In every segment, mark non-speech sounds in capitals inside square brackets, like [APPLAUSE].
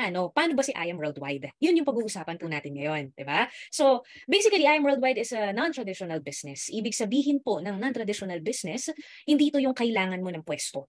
paano, paano ba si I Am Worldwide? Yun yung pag-uusapan po natin ngayon, di ba? So, basically, I Am Worldwide is a non-traditional business. Ibig sabihin po ng non-traditional business, hindi ito yung kailangan mo ng pwesto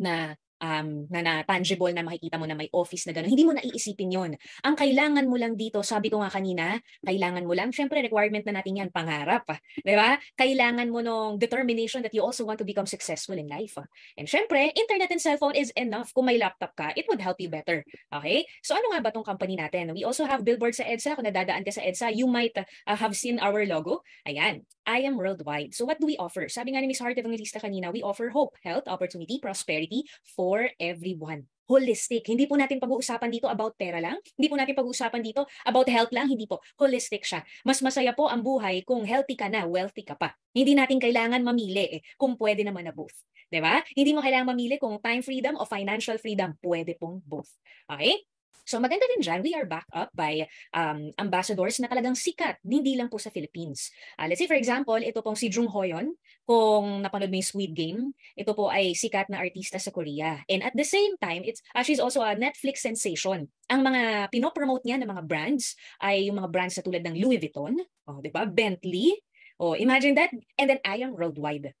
na um, na, na tangible na makikita mo na may office na gano'n. Hindi mo naiisipin yon. Ang kailangan mo lang dito, sabi ko nga kanina, kailangan mo lang, syempre requirement na natin yan, pangarap. Di ba? Kailangan mo nung determination that you also want to become successful in life. And syempre, internet and cellphone is enough. Kung may laptop ka, it would help you better. Okay? So ano nga ba tong company natin? We also have billboards sa EDSA. Kung nadadaan ka sa EDSA, you might uh, have seen our logo. Ayan. I am worldwide. So what do we offer? Sabi nga ni Ms. Hart Evangelista kanina, we offer hope, health, opportunity, prosperity, for for everyone holistic. Hindi po natin pag-uusapan dito about pera lang. Hindi po natin pag-uusapan dito about health lang. Hindi po. Holistic siya. Mas masaya po ang buhay kung healthy ka na, wealthy ka pa. Hindi natin kailangan mamili eh, kung pwede naman na both. ba? Diba? Hindi mo kailangan mamili kung time freedom o financial freedom. Pwede pong both. Okay? So maganda rin dyan, we are backed up by um, ambassadors na talagang sikat, hindi lang po sa Philippines. Uh, let's say for example, ito pong si Jung Hoyon, kung napanood mo yung Squid Game, ito po ay sikat na artista sa Korea. And at the same time, it's, uh, she's also a Netflix sensation. Ang mga pinopromote niya ng mga brands ay yung mga brands na tulad ng Louis Vuitton, oh, di ba? Bentley, oh, imagine that, and then I am worldwide.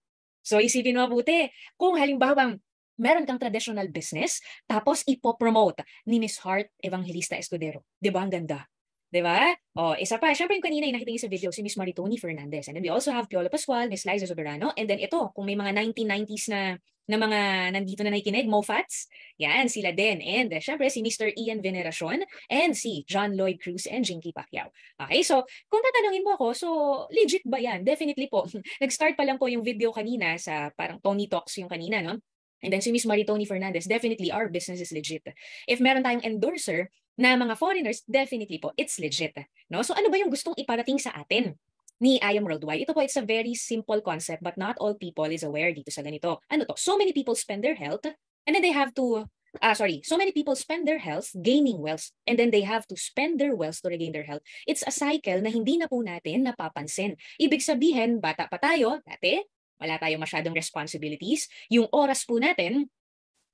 So isipin mo mabuti, kung halimbawa meron kang traditional business, tapos ipopromote ni Miss Heart Evangelista Escudero. Di ba? Ang ganda. Di ba? O, oh, isa pa. Siyempre, yung kanina yung nakita niyo sa video, si Miss Maritoni Fernandez. And then we also have Piola Pascual, Miss Liza Soberano. And then ito, kung may mga 1990s na na mga nandito na nakikinig, MoFats, yan, sila din. And uh, syempre, si Mr. Ian Veneracion and si John Lloyd Cruz and Jinky Pacquiao. Okay, so kung tatanungin mo ako, so legit ba yan? Definitely po. [LAUGHS] Nag-start pa lang po yung video kanina sa parang Tony Talks yung kanina, no? And then si Miss Marie Tony Fernandez, definitely our business is legit. If meron tayong endorser na mga foreigners, definitely po, it's legit. No? So ano ba yung gustong iparating sa atin? ni I Am Worldwide. Ito po, it's a very simple concept but not all people is aware dito sa ganito. Ano to? So many people spend their health and then they have to, ah uh, sorry, so many people spend their health gaining wealth and then they have to spend their wealth to regain their health. It's a cycle na hindi na po natin napapansin. Ibig sabihin, bata pa tayo, dati, wala tayong masyadong responsibilities. Yung oras po natin,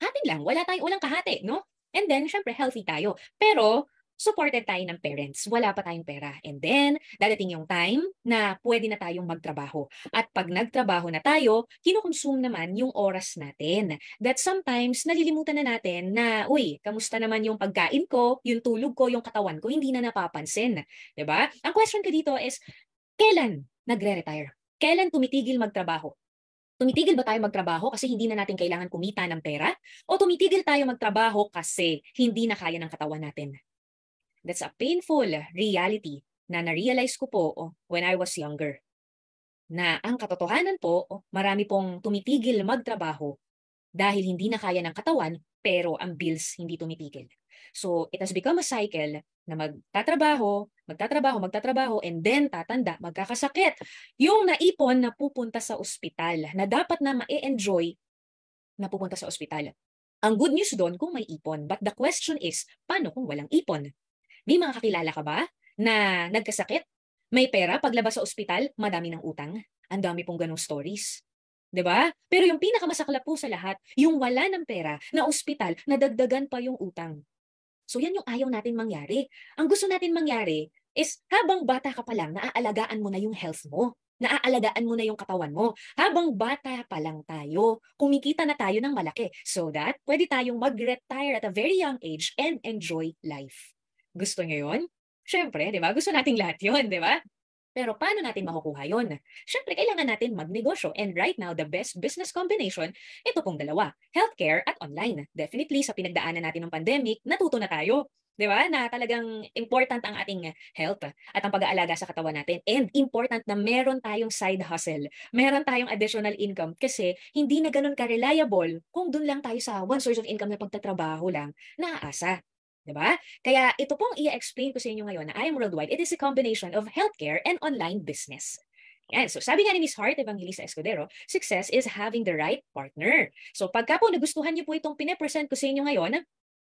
atin lang, wala tayong ulang kahati, no? And then, syempre, healthy tayo. Pero, supported tayo ng parents. Wala pa tayong pera. And then, dadating yung time na pwede na tayong magtrabaho. At pag nagtrabaho na tayo, kinukonsume naman yung oras natin. That sometimes, nalilimutan na natin na, uy, kamusta naman yung pagkain ko, yung tulog ko, yung katawan ko, hindi na napapansin. ba diba? Ang question ko dito is, kailan nagre-retire? kailan tumitigil magtrabaho? Tumitigil ba tayo magtrabaho kasi hindi na natin kailangan kumita ng pera? O tumitigil tayo magtrabaho kasi hindi na kaya ng katawan natin? That's a painful reality na na-realize ko po oh, when I was younger. Na ang katotohanan po, oh, marami pong tumitigil magtrabaho dahil hindi na kaya ng katawan pero ang bills hindi tumitigil. So it has become a cycle na magtatrabaho, magtatrabaho, magtatrabaho, and then tatanda, magkakasakit. Yung naipon na pupunta sa ospital, na dapat na ma-enjoy na pupunta sa ospital. Ang good news doon kung may ipon. But the question is, paano kung walang ipon? May mga kakilala ka ba na nagkasakit? May pera, paglabas sa ospital, madami ng utang. Ang dami pong ganong stories. 'di ba? Pero yung pinakamasakla po sa lahat, yung wala ng pera na ospital, nadagdagan pa yung utang. So yan yung ayaw natin mangyari. Ang gusto natin mangyari is habang bata ka pa lang, naaalagaan mo na yung health mo. Naaalagaan mo na yung katawan mo. Habang bata pa lang tayo, kumikita na tayo ng malaki so that pwede tayong mag-retire at a very young age and enjoy life. Gusto nyo yun? Siyempre, di ba? Gusto nating lahat yun, di ba? Pero paano natin makukuha yon? Siyempre, kailangan natin magnegosyo. And right now, the best business combination, ito pong dalawa, healthcare at online. Definitely, sa pinagdaanan natin ng pandemic, natuto na tayo. Di ba? Na talagang important ang ating health at ang pag-aalaga sa katawan natin. And important na meron tayong side hustle. Meron tayong additional income kasi hindi na ganun ka-reliable kung dun lang tayo sa one source of income na pagtatrabaho lang naaasa. Diba? Kaya ito pong i-explain ko sa inyo ngayon na I am worldwide. It is a combination of healthcare and online business. Yan. So sabi nga ni Ms. Heart Evangelista Escudero, success is having the right partner. So pagka po nagustuhan niyo po itong pinapresent ko sa inyo ngayon,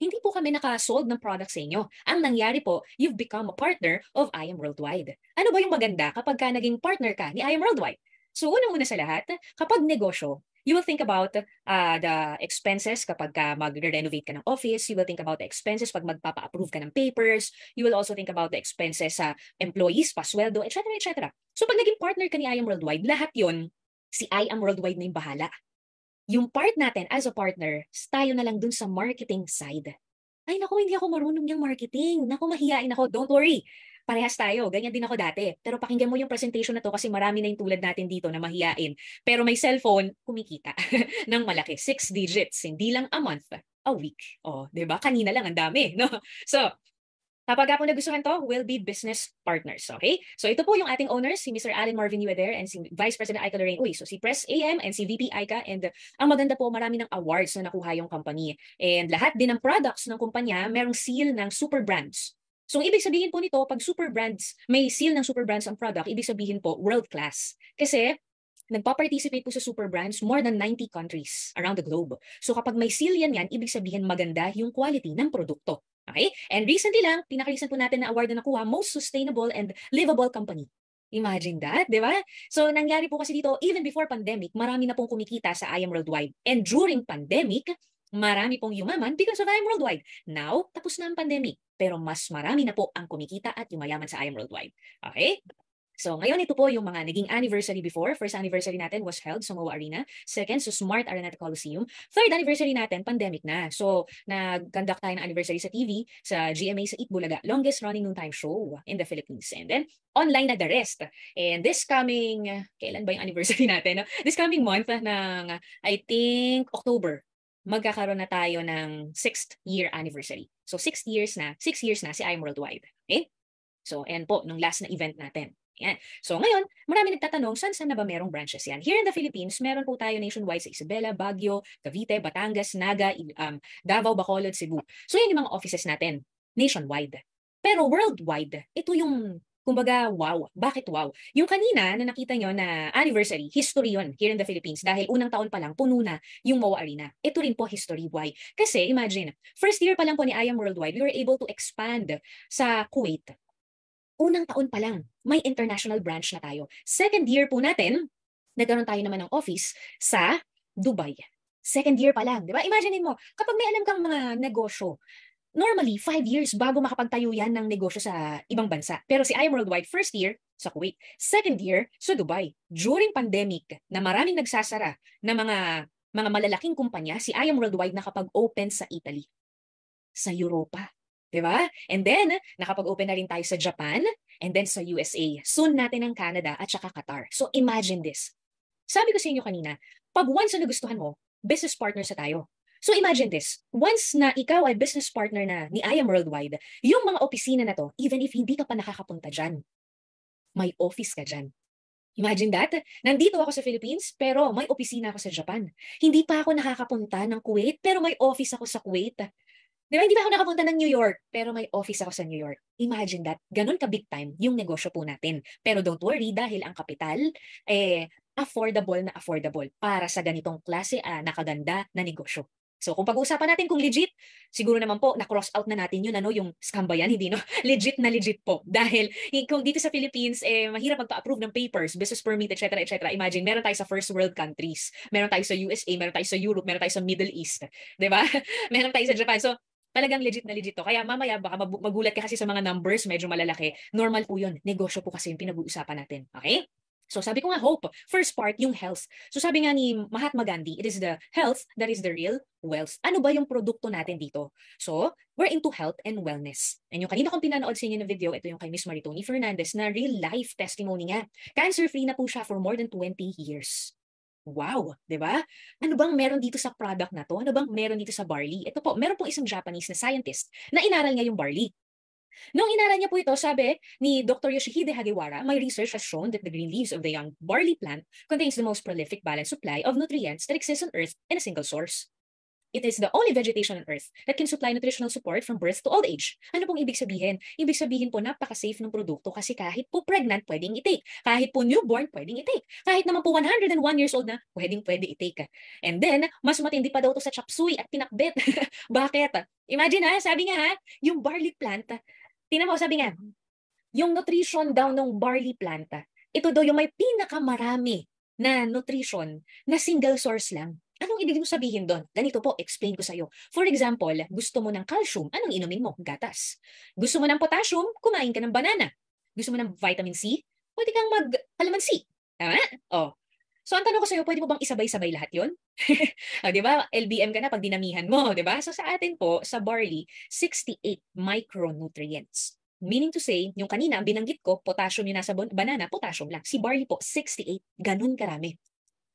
hindi po kami nakasold ng product sa inyo. Ang nangyari po, you've become a partner of I Am Worldwide. Ano ba yung maganda kapag ka naging partner ka ni I Am Worldwide? So unang-una sa lahat, kapag negosyo, you will think about uh, the expenses kapag ka mag-renovate ka ng office. You will think about the expenses pag magpapa-approve ka ng papers. You will also think about the expenses sa uh, employees, pasweldo, etc. etc. So pag naging partner ka ni IAM Worldwide, lahat yon si IAM Worldwide na yung bahala. Yung part natin as a partner, tayo na lang dun sa marketing side. Ay, naku, hindi ako marunong yung marketing. Naku, mahihain ako. Don't worry parehas tayo. Ganyan din ako dati. Pero pakinggan mo yung presentation na to kasi marami na yung tulad natin dito na mahiyain. Pero may cellphone, kumikita [LAUGHS] ng malaki. Six digits, hindi lang a month, a week. O, oh, ba Kanina lang, ang dami. No? [LAUGHS] So, kapag po nagustuhan to, will be business partners. Okay? So, ito po yung ating owners, si Mr. Allen Marvin Ueder and si Vice President Aika Lorraine Uy. So, si Press AM and si VP Aika. And uh, ang maganda po, marami ng awards na nakuha yung company. And lahat din ng products ng kumpanya, merong seal ng super brands So ibig sabihin po nito, pag super brands, may seal ng super brands ang product, ibig sabihin po world class. Kasi nagpa-participate po sa super brands more than 90 countries around the globe. So kapag may seal yan yan, ibig sabihin maganda yung quality ng produkto. Okay? And recently lang, pinaka po natin na award na nakuha, Most Sustainable and Livable Company. Imagine that, di ba? So, nangyari po kasi dito, even before pandemic, marami na pong kumikita sa IAM Worldwide. And during pandemic, Marami pong yumaman because of IM Worldwide. Now, tapos na ang pandemic, pero mas marami na po ang kumikita at yumayaman sa IM Worldwide. Okay? So ngayon ito po yung mga naging anniversary before. First anniversary natin was held sa MOA Arena. Second, sa so Smart Araneta Coliseum. Third anniversary natin, pandemic na. So nag-conduct tayo ng anniversary sa TV, sa GMA, sa Eat Bulaga. Longest running noon time show in the Philippines. And then online na the rest. And this coming, kailan ba yung anniversary [LAUGHS] natin? This coming month ng, I think, October magkakaroon na tayo ng sixth year anniversary. So, six years na, six years na si I'm Worldwide. Okay? So, ayan po, nung last na event natin. Ayan. So, ngayon, marami nagtatanong, saan saan na ba merong branches yan? Here in the Philippines, meron po tayo nationwide sa Isabela, Baguio, Cavite, Batangas, Naga, um, Davao, Bacolod, Cebu. So, yan yung mga offices natin, nationwide. Pero worldwide, ito yung Kumbaga, wow. Bakit wow? Yung kanina na nakita nyo na anniversary, history yon here in the Philippines dahil unang taon pa lang puno na yung MOA Arena. Ito rin po history. Why? Kasi imagine, first year pa lang po ni IAM Worldwide, we were able to expand sa Kuwait. Unang taon pa lang, may international branch na tayo. Second year po natin, nagkaroon tayo naman ng office sa Dubai second year pa lang, di ba? Imagine mo, kapag may alam kang mga negosyo normally, five years bago makapagtayo yan ng negosyo sa ibang bansa. Pero si IAM Worldwide, first year, sa Kuwait. Second year, sa Dubai. During pandemic, na maraming nagsasara na mga mga malalaking kumpanya, si IAM Worldwide nakapag-open sa Italy, sa Europa. ba? Diba? And then, nakapag-open na rin tayo sa Japan and then sa USA. Soon natin ang Canada at saka Qatar. So imagine this. Sabi ko sa inyo kanina, pag once na nagustuhan mo, business partner sa tayo. So imagine this, once na ikaw ay business partner na ni I Am Worldwide, yung mga opisina na to, even if hindi ka pa nakakapunta dyan, may office ka dyan. Imagine that. Nandito ako sa Philippines, pero may opisina ako sa Japan. Hindi pa ako nakakapunta ng Kuwait, pero may office ako sa Kuwait. Di ba? Hindi pa ako nakapunta ng New York, pero may office ako sa New York. Imagine that. ganun ka big time yung negosyo po natin. Pero don't worry, dahil ang kapital, eh, affordable na affordable para sa ganitong klase ah, na kaganda na negosyo. So kung pag-uusapan natin kung legit, siguro naman po na-cross out na natin yun ano yung scam ba yan, hindi no? [LAUGHS] legit na legit po. Dahil eh, kung dito sa Philippines eh mahirap magpa-approve ng papers, business permit, etc. etc. Imagine meron tayo sa first world countries, meron tayo sa USA, meron tayo sa Europe, meron tayo sa Middle East, [LAUGHS] 'di ba? [LAUGHS] meron tayo sa Japan. So talagang legit na legit to. Kaya mamaya baka magulat ka kasi sa mga numbers, medyo malalaki. Normal po yun. Negosyo po kasi yung pinag-uusapan natin. Okay? So sabi ko nga hope. First part, yung health. So sabi nga ni Mahatma Gandhi, it is the health that is the real wealth. Ano ba yung produkto natin dito? So, we're into health and wellness. And yung kanina kong pinanood sa inyo ng video, ito yung kay Miss Maritoni Fernandez na real life testimony nga. Cancer-free na po siya for more than 20 years. Wow, 'di ba? Ano bang meron dito sa product na 'to? Ano bang meron dito sa barley? Ito po, meron po isang Japanese na scientist na inaral niya yung barley. Nung inaral niya po ito, sabi ni Dr. Yoshihide Hagiwara, my research has shown that the green leaves of the young barley plant contains the most prolific balanced supply of nutrients that exists on Earth in a single source. It is the only vegetation on Earth that can supply nutritional support from birth to old age. Ano pong ibig sabihin? Ibig sabihin po napaka-safe ng produkto kasi kahit po pregnant, pwedeng i-take. Kahit po newborn, pwedeng i-take. Kahit naman po 101 years old na, pwedeng pwede i-take. And then, mas matindi pa daw to sa chapsuy at pinakbet. [LAUGHS] Bakit? Imagine ha, sabi nga ha, yung barley plant, Tingnan mo, sabi nga, yung nutrition daw ng barley planta, ito daw yung may pinakamarami na nutrition na single source lang. Anong ibig mo sabihin doon? Ganito po, explain ko sa'yo. For example, gusto mo ng calcium, anong inumin mo? Gatas. Gusto mo ng potassium, kumain ka ng banana. Gusto mo ng vitamin C, pwede kang mag-alamansi. Tama? O, oh. So ang tanong ko sa iyo, pwede mo bang isabay-sabay lahat 'yon? oh, [LAUGHS] ah, 'Di ba? LBM ka na pag dinamihan mo, [LAUGHS] 'di ba? So sa atin po, sa barley, 68 micronutrients. Meaning to say, yung kanina, ang binanggit ko, potassium yung nasa banana, potassium lang. Si barley po, 68, ganun karami.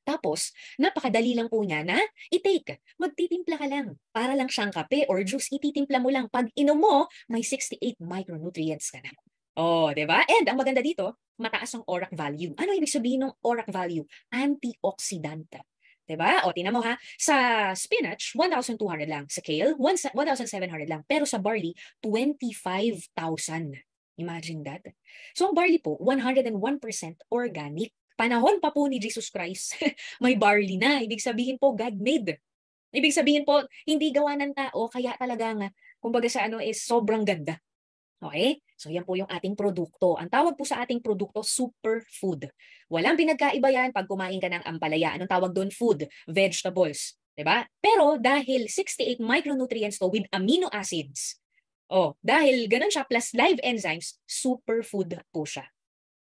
Tapos, napakadali lang po niya na i-take. Magtitimpla ka lang. Para lang siyang kape or juice, ititimpla mo lang. Pag inom mo, may 68 micronutrients ka na. Oh, 'di ba? And ang maganda dito, mataas ang ORAC value. Ano ibig sabihin ng ORAC value? Antioxidant. Diba? O, tinan mo ha. Sa spinach, 1,200 lang. Sa kale, 1,700 lang. Pero sa barley, 25,000. Imagine that. So, ang barley po, 101% organic. Panahon pa po ni Jesus Christ, [LAUGHS] may barley na. Ibig sabihin po, God-made. Ibig sabihin po, hindi gawa ng tao, kaya talaga nga, kumbaga sa ano, is eh, sobrang ganda Okay? So yan po yung ating produkto. Ang tawag po sa ating produkto, superfood. Walang pinagkaiba yan pag kumain ka ng ampalaya. Anong tawag doon? Food, vegetables. ba? Diba? Pero dahil 68 micronutrients to with amino acids, oh, dahil ganun siya plus live enzymes, superfood po siya.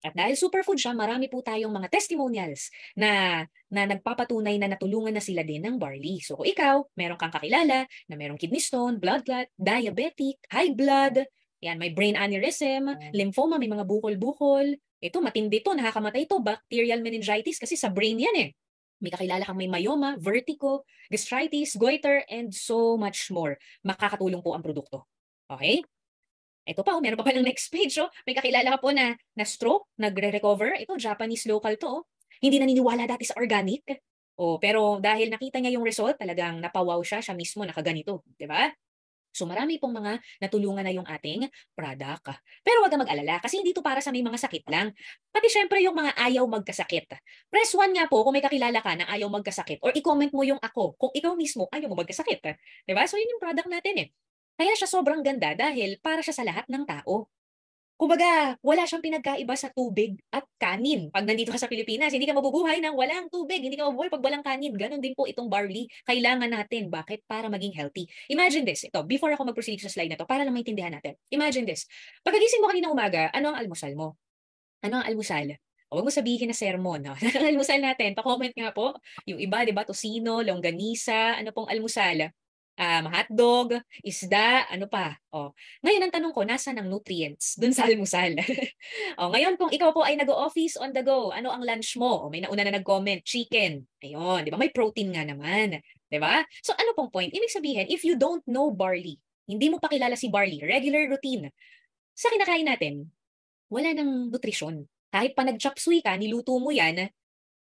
At dahil superfood siya, marami po tayong mga testimonials na, na nagpapatunay na natulungan na sila din ng barley. So kung ikaw, meron kang kakilala na merong kidney stone, blood clot, diabetic, high blood, yan, may brain aneurysm, lymphoma, may mga bukol-bukol. Ito, matindi to, nakakamatay to. Bacterial meningitis kasi sa brain yan eh. May kakilala kang may myoma, vertigo, gastritis, goiter, and so much more. Makakatulong po ang produkto. Okay? Ito pa, oh, meron pa palang [LAUGHS] next page. Oh. May kakilala ka po na, na stroke, nagre-recover. Ito, Japanese local to. Oh. Hindi naniniwala dati sa organic. Oh, pero dahil nakita niya yung result, talagang napawaw siya, siya mismo nakaganito. ba? Diba? So marami pong mga natulungan na yung ating product. Pero wag kang mag-alala kasi hindi to para sa may mga sakit lang. Pati syempre yung mga ayaw magkasakit. Press 1 nga po kung may kakilala ka na ayaw magkasakit or i-comment mo yung ako kung ikaw mismo ayaw mo magkasakit. Diba? So yun yung product natin eh. Kaya siya sobrang ganda dahil para siya sa lahat ng tao. Kumbaga, wala siyang pinagkaiba sa tubig at kanin. Pag nandito ka sa Pilipinas, hindi ka mabubuhay ng walang tubig, hindi ka mabubuhay pag walang kanin. Ganon din po itong barley. Kailangan natin. Bakit? Para maging healthy. Imagine this. Ito, before ako mag-proceed sa slide na to, para lang maintindihan natin. Imagine this. Pagkagising mo kanina umaga, ano ang almusal mo? Ano ang almusal? Huwag mo sabihin na sermon. No? [LAUGHS] Ano ang almusal natin, pa-comment nga po. Yung iba, di ba? Tosino, longganisa, ano pong almusal? um, hotdog, isda, ano pa. Oh. Ngayon, ang tanong ko, nasa ang nutrients dun sa almusal? [LAUGHS] oh, ngayon, kung ikaw po ay nag-office on the go, ano ang lunch mo? O, oh, may nauna na nag-comment, chicken. Ayun, di ba? May protein nga naman. Di ba? So, ano pong point? Ibig sabihin, if you don't know barley, hindi mo pa kilala si barley, regular routine, sa kinakain natin, wala ng nutrisyon. Kahit pa nag-chop suey ka, niluto mo yan,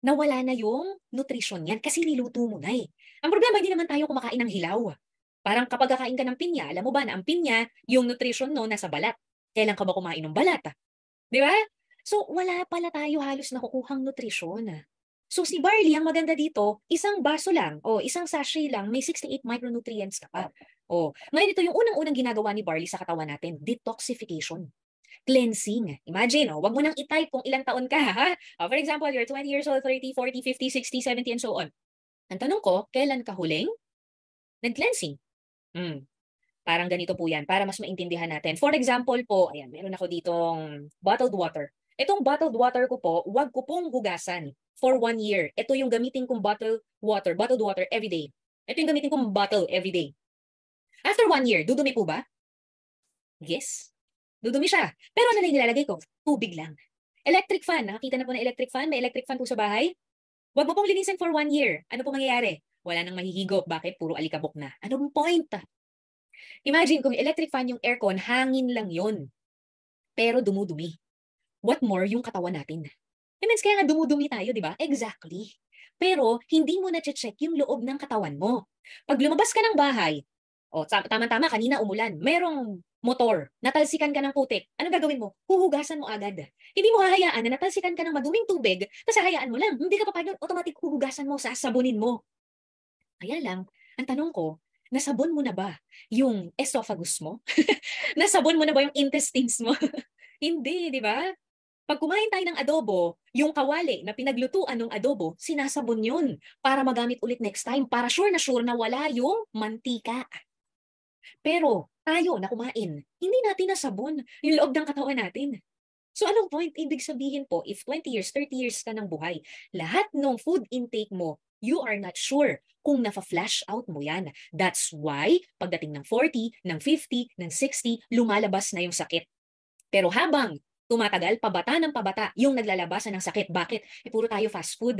nawala na yung nutrition yan kasi niluto mo na eh. Ang problema, hindi naman tayo kumakain ng hilaw. Parang kapag kakain ka ng pinya, alam mo ba na ang pinya, yung nutrition no, nasa balat. Kailan ka ba kumain ng balat? Di ba? So, wala pala tayo halos nakukuhang nutrition. So, si barley, ang maganda dito, isang baso lang, o isang sachet lang, may 68 micronutrients ka pa. O, ngayon ito yung unang-unang ginagawa ni barley sa katawan natin, detoxification cleansing. Imagine, oh, wag mo nang itay kung ilang taon ka. Ha? Oh, for example, you're 20 years old, 30, 40, 50, 60, 70, and so on. Ang tanong ko, kailan ka huling nag-cleansing? Hmm. Parang ganito po yan, para mas maintindihan natin. For example po, ayan, meron ako ditong bottled water. Itong bottled water ko po, wag ko pong hugasan for one year. Ito yung gamitin kong bottled water, bottled water every day. Ito yung gamitin kong bottle every day. After one year, dudumi po ba? Yes dudumi siya. Pero ano na nilalagay ko? Tubig lang. Electric fan. Nakakita na po na electric fan. May electric fan po sa bahay. Huwag mo pong linisin for one year. Ano po mangyayari? Wala nang mahihigop. Bakit? Puro alikabok na. Anong point? Imagine kung electric fan yung aircon, hangin lang yon. Pero dumudumi. What more yung katawan natin? It means kaya nga dumudumi tayo, di ba? Exactly. Pero hindi mo na-check yung loob ng katawan mo. Pag lumabas ka ng bahay, o oh, tama-tama, kanina umulan, merong motor, natalsikan ka ng putik, ano gagawin mo? Huhugasan mo agad. Hindi mo hahayaan na natalsikan ka ng maduming tubig, tapos hahayaan mo lang. Hindi ka papayag automatic huhugasan mo, sasabunin mo. Kaya lang, ang tanong ko, nasabon mo na ba yung esophagus mo? [LAUGHS] nasabon mo na ba yung intestines mo? [LAUGHS] Hindi, di ba? Pag kumain tayo ng adobo, yung kawali na pinaglutuan ng adobo, sinasabon yun para magamit ulit next time, para sure na sure na wala yung mantika. Pero tayo na kumain, hindi natin nasabon yung loob ng katawan natin. So anong point? Ibig sabihin po, if 20 years, 30 years ka ng buhay, lahat ng food intake mo, you are not sure kung nafa-flash out mo yan. That's why pagdating ng 40, ng 50, ng 60, lumalabas na yung sakit. Pero habang tumatagal, pabata ng pabata, yung naglalabasan ng sakit. Bakit? Eh, puro tayo fast food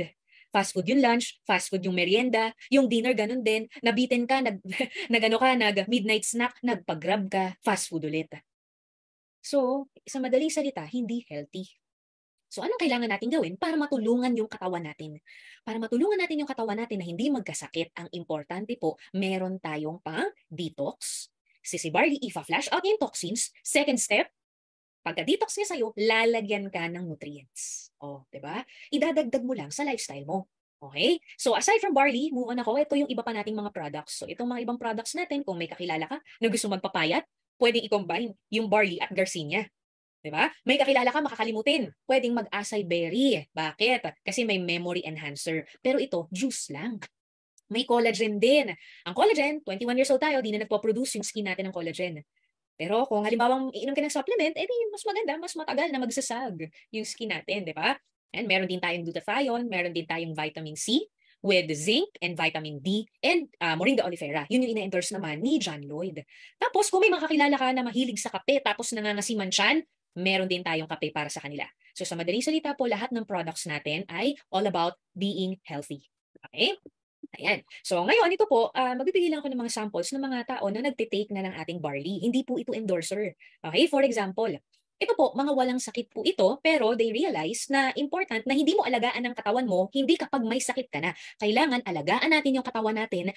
fast food yung lunch, fast food yung merienda, yung dinner ganun din, nabitin ka, nag, [LAUGHS] ano ka, nag midnight snack, nagpagrab ka, fast food ulit. So, sa madaling salita, hindi healthy. So anong kailangan natin gawin para matulungan yung katawan natin? Para matulungan natin yung katawan natin na hindi magkasakit, ang importante po, meron tayong pang detox. Si Sibardi, ifa-flush out yung toxins. Second step, Pagka-detox niya sa'yo, lalagyan ka ng nutrients. O, oh, di ba? Idadagdag mo lang sa lifestyle mo. Okay? So aside from barley, move on ako. Ito yung iba pa nating mga products. So itong mga ibang products natin, kung may kakilala ka na gusto magpapayat, pwedeng i-combine yung barley at garcinia. Di ba? May kakilala ka, makakalimutin. Pwedeng mag-acai berry. Bakit? Kasi may memory enhancer. Pero ito, juice lang. May collagen din. Ang collagen, 21 years old tayo, di na nagpo-produce yung skin natin ng collagen. Pero kung halimbawa iinom ka ng supplement, eh, mas maganda, mas matagal na magsasag yung skin natin, di ba? And meron din tayong glutathione, meron din tayong vitamin C with zinc and vitamin D and uh, moringa oleifera. Yun yung ina-endorse naman ni John Lloyd. Tapos kung may makakilala ka na mahilig sa kape tapos nangangasiman siyan, meron din tayong kape para sa kanila. So sa madaling salita po, lahat ng products natin ay all about being healthy. Okay? Ayan. So ngayon, ito po, uh, ah, magbibigay lang ako ng mga samples ng mga tao na nagtitake na ng ating barley. Hindi po ito endorser. Okay, for example, ito po, mga walang sakit po ito, pero they realize na important na hindi mo alagaan ang katawan mo, hindi kapag may sakit ka na. Kailangan alagaan natin yung katawan natin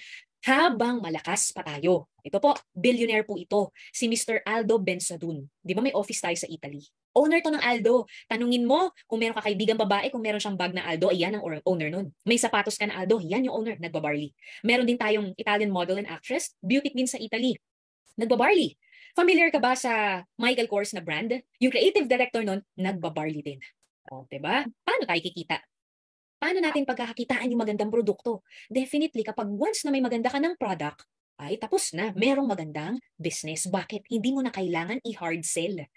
habang malakas pa tayo. Ito po, billionaire po ito, si Mr. Aldo Bensadun. Di ba may office tayo sa Italy? owner to ng Aldo. Tanungin mo kung meron ka kaibigan babae, kung meron siyang bag na Aldo, ayan ang owner nun. May sapatos ka na Aldo, yan yung owner, nagbabarley. Meron din tayong Italian model and actress, beauty queen sa Italy, nagbabarley. Familiar ka ba sa Michael Kors na brand? Yung creative director nun, nagbabarley din. O, oh, diba? Paano tayo kikita? Paano natin pagkakakitaan yung magandang produkto? Definitely, kapag once na may maganda ka ng product, ay tapos na. Merong magandang business. Bakit? Hindi mo na kailangan i-hard sell.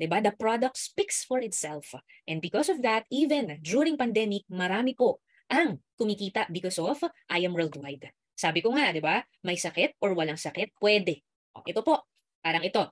Diba? The product speaks for itself. And because of that, even during pandemic, marami po ang kumikita because of I am worldwide. Sabi ko nga, di ba? May sakit or walang sakit, pwede. Oh, ito po, parang ito.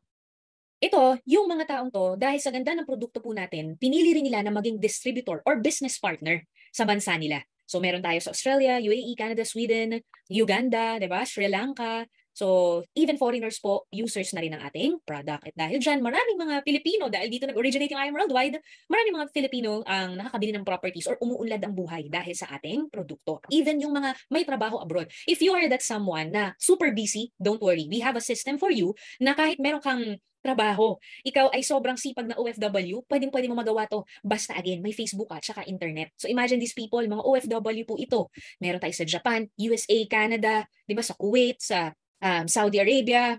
Ito, yung mga taong to, dahil sa ganda ng produkto po natin, pinili rin nila na maging distributor or business partner sa bansa nila. So meron tayo sa Australia, UAE, Canada, Sweden, Uganda, 'di ba? Sri Lanka, So, even foreigners po, users na rin ng ating product. At dahil dyan, maraming mga Pilipino, dahil dito nag-originate yung IM Worldwide, maraming mga Pilipino ang nakakabili ng properties or umuunlad ang buhay dahil sa ating produkto. Even yung mga may trabaho abroad. If you are that someone na super busy, don't worry. We have a system for you na kahit meron kang trabaho, ikaw ay sobrang sipag na OFW, pwedeng pwede mo magawa to. Basta again, may Facebook at saka internet. So imagine these people, mga OFW po ito. Meron tayo sa Japan, USA, Canada, di ba sa Kuwait, sa um, Saudi Arabia.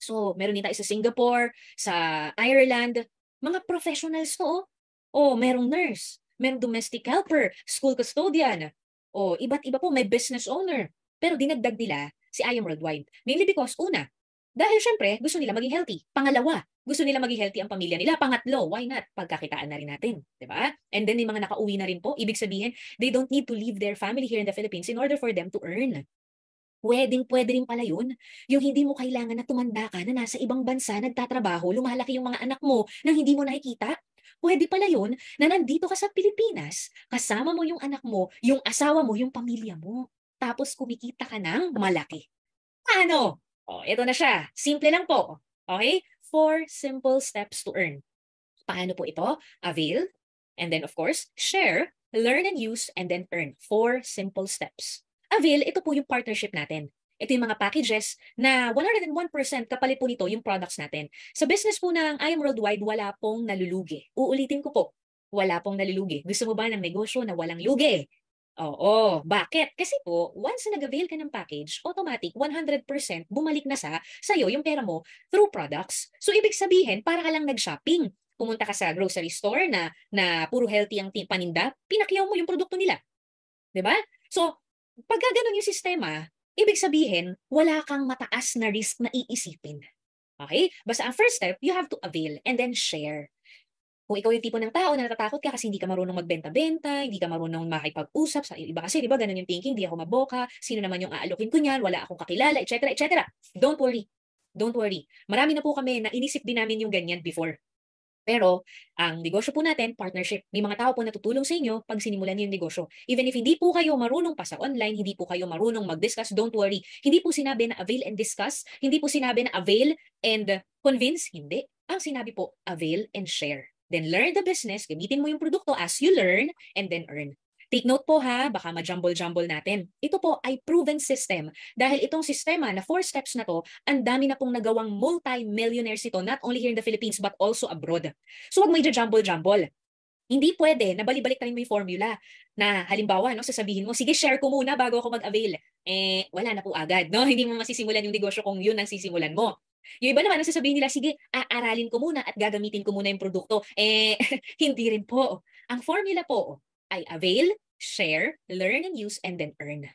So, meron din tayo sa Singapore, sa Ireland. Mga professionals to, oh. Oh, merong nurse, merong domestic helper, school custodian. Oh, iba't iba po, may business owner. Pero dinagdag nila si I Am Worldwide. Mainly because, una, dahil syempre, gusto nila maging healthy. Pangalawa, gusto nila maging healthy ang pamilya nila. Pangatlo, why not? Pagkakitaan na rin natin. ba? Diba? And then, yung mga nakauwi na rin po, ibig sabihin, they don't need to leave their family here in the Philippines in order for them to earn pwedeng pwede rin pala yun. Yung hindi mo kailangan na tumanda ka na nasa ibang bansa, nagtatrabaho, lumalaki yung mga anak mo nang hindi mo nakikita. Pwede pala yun na nandito ka sa Pilipinas, kasama mo yung anak mo, yung asawa mo, yung pamilya mo. Tapos kumikita ka ng malaki. Paano? O, oh, ito na siya. Simple lang po. Okay? Four simple steps to earn. Paano po ito? Avail, and then of course, share, learn and use, and then earn. Four simple steps. Avil, ito po yung partnership natin. Ito yung mga packages na 101% kapalit po nito yung products natin. Sa business po ng IM Worldwide, wala pong nalulugi. Uulitin ko po, wala pong nalulugi. Gusto mo ba ng negosyo na walang lugi? Oo. Bakit? Kasi po, once na nag-avail ka ng package, automatic 100% bumalik na sa sa'yo yung pera mo through products. So, ibig sabihin, para ka lang nag-shopping. Pumunta ka sa grocery store na, na puro healthy ang paninda, pinakyaw mo yung produkto nila. ba? Diba? So, pag ganun yung sistema, ibig sabihin, wala kang mataas na risk na iisipin. Okay? Basta ang first step, you have to avail and then share. Kung ikaw yung tipo ng tao na natatakot ka kasi hindi ka marunong magbenta-benta, hindi ka marunong makipag-usap sa iba kasi, di ba, ganun yung thinking, hindi ako maboka, sino naman yung aalokin ko niyan, wala akong kakilala, etc., etc. Don't worry. Don't worry. Marami na po kami na inisip din namin yung ganyan before. Pero ang negosyo po natin, partnership. May mga tao po natutulong sa inyo pag sinimulan niyo yung negosyo. Even if hindi po kayo marunong pa sa online, hindi po kayo marunong mag-discuss, don't worry. Hindi po sinabi na avail and discuss. Hindi po sinabi na avail and convince. Hindi. Ang sinabi po, avail and share. Then learn the business, gamitin mo yung produkto as you learn, and then earn. Take note po ha, baka ma-jumble-jumble natin. Ito po ay proven system dahil itong sistema na four steps na to, ang dami na pong nagawang multi-millionaires ito not only here in the Philippines but also abroad. So wag mo i-jumble-jumble. Hindi pwede na balibalik tayo may formula na halimbawa no sasabihin mo sige share ko muna bago ako mag-avail. Eh wala na po agad no [LAUGHS] hindi mo masisimulan yung negosyo kung yun ang sisimulan mo. Yung iba naman ang sasabihin nila, sige, aaralin ko muna at gagamitin ko muna yung produkto. Eh, [LAUGHS] hindi rin po. Ang formula po ay avail, share, learn and use, and then earn.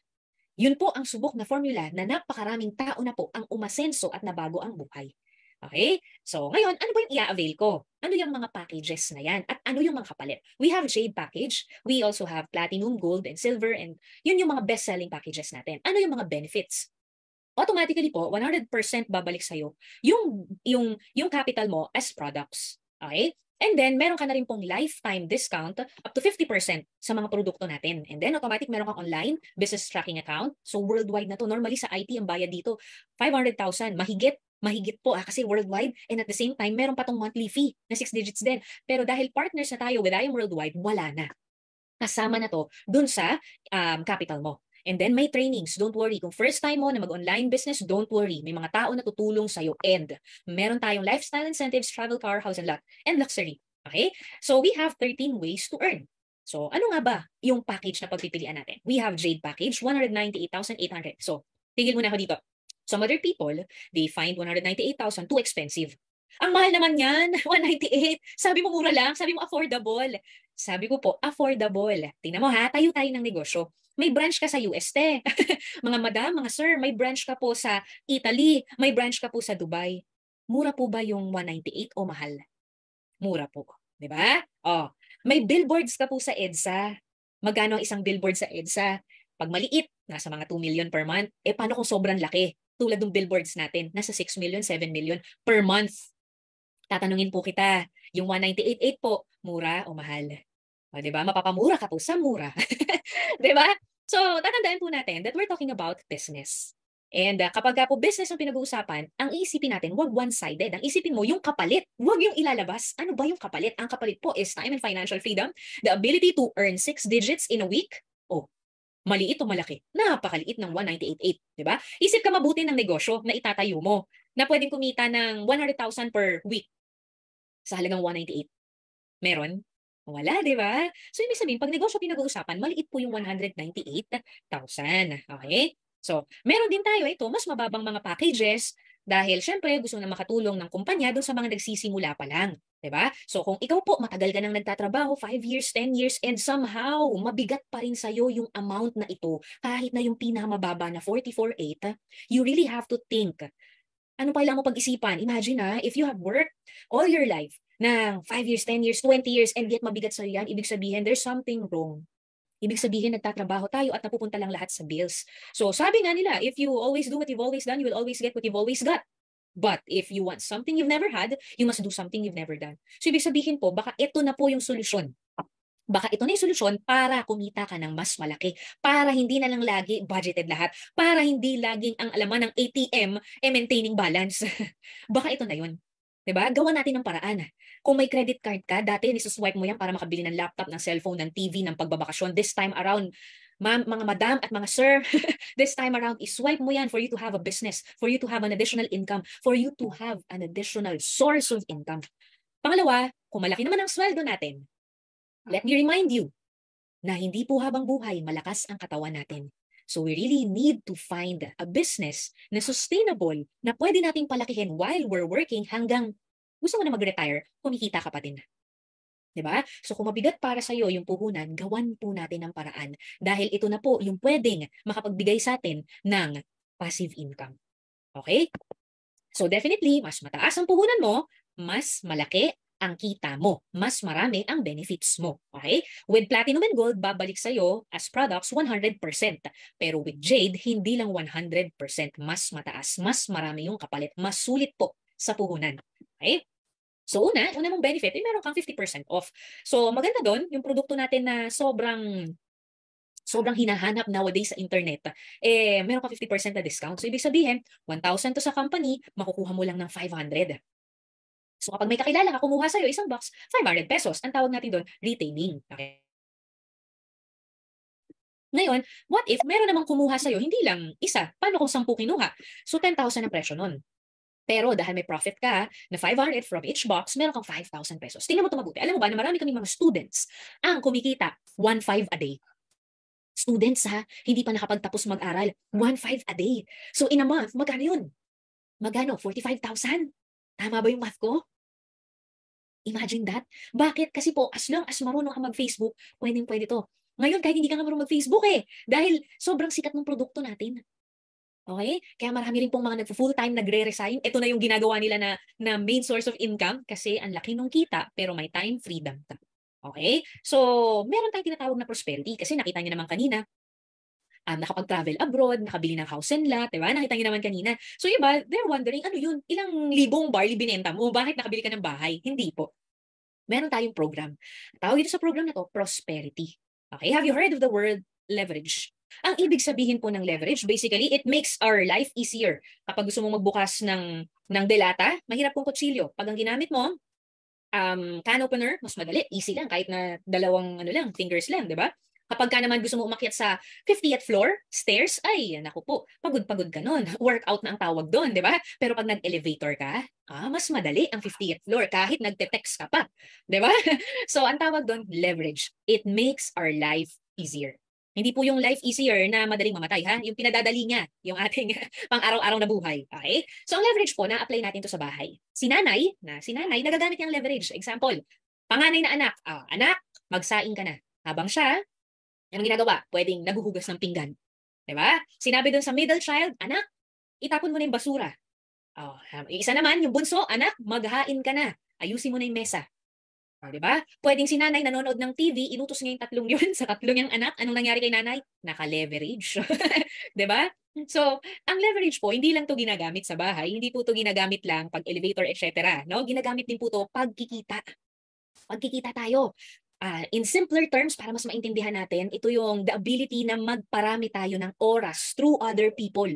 Yun po ang subok na formula na napakaraming tao na po ang umasenso at nabago ang buhay. Okay? So, ngayon, ano po yung i-avail ko? Ano yung mga packages na yan? At ano yung mga kapalit? We have Jade package. We also have Platinum, Gold, and Silver. And yun yung mga best-selling packages natin. Ano yung mga benefits? Automatically po, 100% babalik sa'yo yung, yung, yung capital mo as products. Okay? And then, meron ka na rin pong lifetime discount up to 50% sa mga produkto natin. And then, automatic meron kang online business tracking account. So, worldwide na to. Normally, sa IT, ang bayad dito, 500,000, mahigit mahigit po ah, kasi worldwide and at the same time meron pa tong monthly fee na 6 digits din pero dahil partners na tayo with IAM Worldwide wala na kasama na to dun sa um, capital mo And then may trainings, don't worry. Kung first time mo na mag-online business, don't worry. May mga tao na tutulong sa'yo. And meron tayong lifestyle incentives, travel car, house and lot, and luxury. Okay? So we have 13 ways to earn. So ano nga ba yung package na pagpipilian natin? We have Jade package, 198,800. So tigil muna ako dito. Some other people, they find 198,000 too expensive. Ang mahal naman yan, 198. [LAUGHS] Sabi mo mura lang, sabi mo affordable. Sabi ko po, affordable. Tingnan mo ha, tayo tayo ng negosyo. May branch ka sa UST. [LAUGHS] mga madam, mga sir, may branch ka po sa Italy, may branch ka po sa Dubai. Mura po ba yung 198 o mahal? Mura po. Di ba? Oh, may billboards ka po sa EDSA. Magkano ang isang billboard sa EDSA? Pag maliit, nasa mga 2 million per month. Eh, paano kung sobrang laki? Tulad ng billboards natin, nasa 6 million, 7 million per month. Tatanungin po kita, yung 198.8 po, mura o mahal? O, di ba? Mapapamura ka po sa mura. [LAUGHS] di ba? So, tatandaan po natin that we're talking about business. And uh, kapag po business ang pinag-uusapan, ang isipin natin, wag one-sided. Ang isipin mo, yung kapalit. Wag yung ilalabas. Ano ba yung kapalit? Ang kapalit po is time and financial freedom, the ability to earn six digits in a week. Oh, maliit o malaki. Napakaliit ng 198.8, di ba? Isip ka mabuti ng negosyo na itatayo mo na pwedeng kumita ng 100,000 per week sa halagang 198. Meron? Wala, di ba? So, ibig sabihin, pag negosyo pinag-uusapan, maliit po yung 198,000. Okay? So, meron din tayo ito, mas mababang mga packages dahil syempre gusto na makatulong ng kumpanya doon sa mga nagsisimula pa lang. ba? Diba? So kung ikaw po matagal ka nang nagtatrabaho, 5 years, 10 years, and somehow mabigat pa rin sa'yo yung amount na ito, kahit na yung pinakamababa na 44.8, you really have to think ano pa lang mo pag-isipan? Imagine na, ah, if you have worked all your life ng 5 years, 10 years, 20 years, and get mabigat sa yan, ibig sabihin, there's something wrong. Ibig sabihin, nagtatrabaho tayo at napupunta lang lahat sa bills. So sabi nga nila, if you always do what you've always done, you will always get what you've always got. But if you want something you've never had, you must do something you've never done. So ibig sabihin po, baka ito na po yung solusyon. Baka ito na yung solusyon para kumita ka ng mas malaki. Para hindi na lang lagi budgeted lahat. Para hindi laging ang alaman ng ATM e eh, maintaining balance. [LAUGHS] baka ito na yun. 'di ba? Gawa natin ng paraan. Kung may credit card ka, dati nisuswipe mo yan para makabili ng laptop, ng cellphone, ng TV, ng pagbabakasyon. This time around, ma'am, mga madam at mga sir, [LAUGHS] this time around, iswipe mo yan for you to have a business, for you to have an additional income, for you to have an additional source of income. Pangalawa, kung malaki naman ang sweldo natin, let me remind you na hindi po habang buhay malakas ang katawan natin. So we really need to find a business na sustainable na pwede nating palakihin while we're working hanggang gusto mo na mag-retire, kumikita ka pa din. 'di ba? So kung mabigat para sa iyo yung puhunan, gawan po natin ng paraan dahil ito na po yung pwedeng makapagbigay sa atin ng passive income. Okay? So definitely, mas mataas ang puhunan mo, mas malaki ang kita mo. Mas marami ang benefits mo. Okay? With platinum and gold, babalik sa'yo as products 100%. Pero with jade, hindi lang 100%. Mas mataas, mas marami yung kapalit. Mas sulit po sa puhunan. Okay? So una, una mong benefit, eh, meron kang 50% off. So maganda doon, yung produkto natin na sobrang sobrang hinahanap nowadays sa internet, eh, meron ka 50% na discount. So, ibig sabihin, 1,000 to sa company, makukuha mo lang ng 500. So kapag may kakilala ka, kumuha sa'yo isang box, 500 pesos. Ang tawag natin doon, retaining. Okay? Ngayon, what if meron namang kumuha sa'yo, hindi lang isa, paano kung 10 kinuha? So 10,000 ang presyo nun. Pero dahil may profit ka na 500 from each box, meron kang 5,000 pesos. Tingnan mo ito mabuti. Alam mo ba na marami kaming mga students ang kumikita 1,500 a day. Students ha, hindi pa nakapagtapos mag-aral, 1,500 a day. So in a month, magkano yun? Magkano? 45,000? Tama ba yung math ko? Imagine that. Bakit? Kasi po, as long as marunong ka mag-Facebook, pwedeng pwede to. Ngayon, kahit hindi ka nga marunong mag-Facebook eh. Dahil sobrang sikat ng produkto natin. Okay? Kaya marami rin pong mga nag-full-time nagre-resign. Ito na yung ginagawa nila na, na main source of income kasi ang laki ng kita pero may time freedom ka. Okay? So, meron tayong tinatawag na prosperity kasi nakita niyo naman kanina, um, nakapag-travel abroad, nakabili ng house and lot, diba? Nakita niyo naman kanina. So iba, they're wondering, ano yun? Ilang libong barley binenta mo? Bakit nakabili ka ng bahay? Hindi po. Meron tayong program. Tawag dito sa program na to, prosperity. Okay, have you heard of the word leverage? Ang ibig sabihin po ng leverage, basically, it makes our life easier. Kapag gusto mong magbukas ng, ng delata, mahirap kong kutsilyo. Pag ang ginamit mo, um, can opener, mas madali, easy lang, kahit na dalawang ano lang, fingers lang, di ba? Kapag ka naman gusto mo umakyat sa 50th floor, stairs, ay, naku po, pagod-pagod ka nun. [LAUGHS] Workout na ang tawag doon, di ba? Pero pag nag-elevator ka, ah, mas madali ang 50th floor kahit nagte-text ka pa. Di ba? [LAUGHS] so, ang tawag doon, leverage. It makes our life easier. Hindi po yung life easier na madaling mamatay, ha? Yung pinadadali niya, yung [LAUGHS] ating pang-araw-araw na buhay. Okay? So, ang leverage po, na-apply natin to sa bahay. Si nanay, na si nanay, nagagamit niyang leverage. Example, panganay na anak. Ah, anak, magsaing ka na. Habang siya, Anong ginagawa? Pwedeng naguhugas ng pinggan. Di ba? Sinabi doon sa middle child, anak, itapon mo na yung basura. Oh, isa naman, yung bunso, anak, maghain ka na. Ayusin mo na yung mesa. Oh, di ba? Pwedeng si nanay nanonood ng TV, inutos niya yung tatlong [LAUGHS] yun sa tatlong yung anak. Anong nangyari kay nanay? Naka-leverage. [LAUGHS] di ba? So, ang leverage po, hindi lang to ginagamit sa bahay, hindi po to ginagamit lang pag elevator, etc. No? Ginagamit din po to pagkikita. Pagkikita tayo uh, in simpler terms, para mas maintindihan natin, ito yung the ability na magparami tayo ng oras through other people.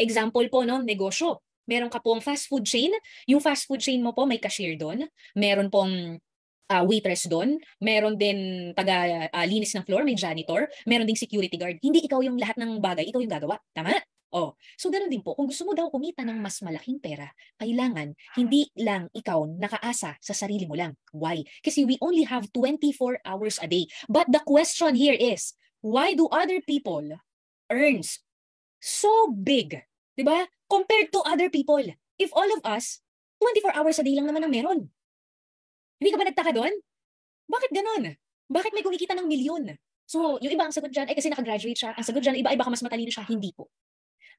Example po, no, negosyo. Meron ka pong fast food chain. Yung fast food chain mo po, may cashier doon. Meron pong uh, waitress doon. Meron din taga-linis ah, ng floor, may janitor. Meron ding security guard. Hindi ikaw yung lahat ng bagay, ikaw yung gagawa. Tama? Oh, so ganun din po. Kung gusto mo daw kumita ng mas malaking pera, kailangan hindi lang ikaw nakaasa sa sarili mo lang. Why? Kasi we only have 24 hours a day. But the question here is, why do other people earns so big, 'di ba? Compared to other people. If all of us 24 hours a day lang naman ang meron. Hindi ka ba nagtaka doon? Bakit ganun? Bakit may kumikita ng milyon? So, yung iba ang sagot dyan, ay eh, kasi nakagraduate siya. Ang sagot dyan, iba ay baka mas matalino siya. Hindi po.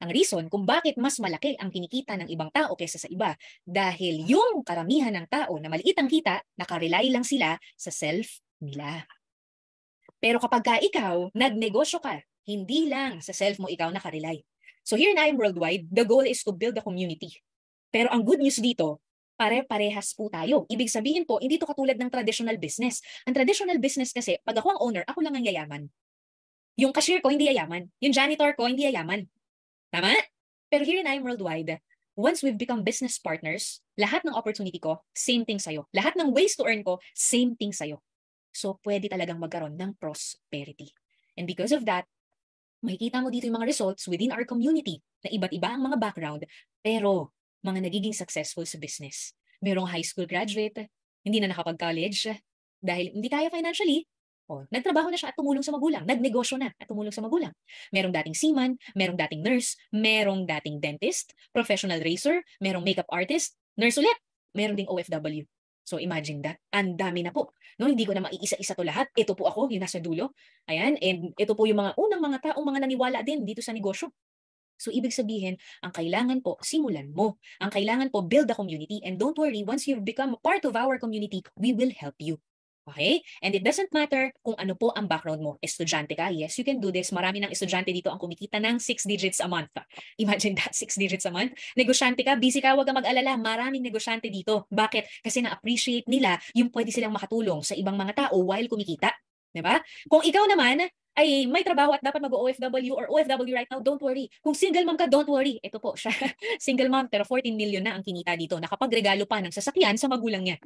Ang reason kung bakit mas malaki ang kinikita ng ibang tao kaysa sa iba dahil yung karamihan ng tao na maliit ang kita, nakarely lang sila sa self nila. Pero kapag ka ikaw, nagnegosyo ka, hindi lang sa self mo ikaw nakarely. So here in I'm Worldwide, the goal is to build a community. Pero ang good news dito, pare-parehas po tayo. Ibig sabihin po, hindi to katulad ng traditional business. Ang traditional business kasi, pag ako ang owner, ako lang ang yayaman. Yung cashier ko, hindi yayaman. Yung janitor ko, hindi yayaman. Tama? Pero here in I'm Worldwide, once we've become business partners, lahat ng opportunity ko, same thing sa'yo. Lahat ng ways to earn ko, same thing sa'yo. So, pwede talagang magkaroon ng prosperity. And because of that, makikita mo dito yung mga results within our community na iba't iba ang mga background, pero mga nagiging successful sa business. Merong high school graduate, hindi na nakapag-college dahil hindi kaya financially, o, oh, nagtrabaho na siya at tumulong sa magulang. Nagnegosyo na at tumulong sa magulang. Merong dating seaman, merong dating nurse, merong dating dentist, professional racer, merong makeup artist, nurse ulit, meron ding OFW. So imagine that. Ang dami na po. No, hindi ko na maiisa-isa to lahat. Ito po ako, yung nasa dulo. Ayan, and ito po yung mga unang mga taong mga naniwala din dito sa negosyo. So ibig sabihin, ang kailangan po, simulan mo. Ang kailangan po, build a community. And don't worry, once you've become a part of our community, we will help you. Okay? And it doesn't matter kung ano po ang background mo. Estudyante ka, yes, you can do this. Marami ng estudyante dito ang kumikita ng 6 digits a month. Imagine that, 6 [LAUGHS] digits a month. Negosyante ka, busy ka, huwag kang mag-alala. Maraming negosyante dito. Bakit? Kasi na-appreciate nila yung pwede silang makatulong sa ibang mga tao while kumikita. ba? Diba? Kung ikaw naman, ay may trabaho at dapat mag-OFW or OFW right now, don't worry. Kung single mom ka, don't worry. Ito po siya, [LAUGHS] single mom pero 14 million na ang kinita dito. Nakapagregalo pa ng sasakyan sa magulang niya.